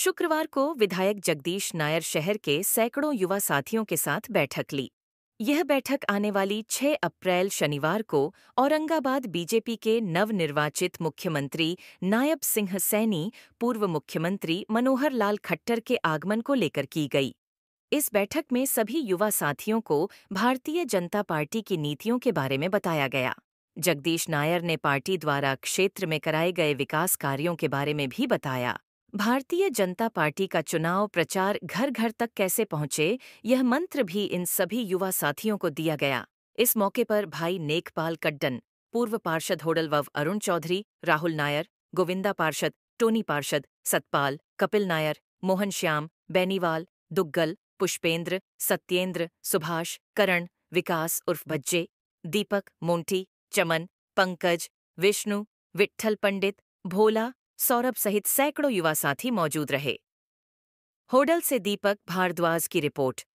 शुक्रवार को विधायक जगदीश नायर शहर के सैकड़ों युवा साथियों के साथ बैठक ली यह बैठक आने वाली 6 अप्रैल शनिवार को औरंगाबाद बीजेपी के नवनिर्वाचित मुख्यमंत्री नायब सिंह सैनी पूर्व मुख्यमंत्री मनोहर लाल खट्टर के आगमन को लेकर की गई इस बैठक में सभी युवा साथियों को भारतीय जनता पार्टी की नीतियों के बारे में बताया गया जगदीश नायर ने पार्टी द्वारा क्षेत्र में कराए गए विकास कार्यों के बारे में भी बताया भारतीय जनता पार्टी का चुनाव प्रचार घर घर तक कैसे पहुंचे यह मंत्र भी इन सभी युवा साथियों को दिया गया इस मौके पर भाई नेकपाल कड्डन पूर्व पार्षद होडलवव अरुण चौधरी राहुल नायर गोविंदा पार्षद टोनी पार्षद सतपाल कपिल नायर मोहन श्याम बैनीवाल दुग्गल पुष्पेंद्र सत्येंद्र सुभाष करण विकास उर्फ भज्जे दीपक मोंटी चमन पंकज विष्णु विट्ठल पंडित भोला सौरभ सहित सैकड़ों युवा साथी मौजूद रहे होडल से दीपक भारद्वाज की रिपोर्ट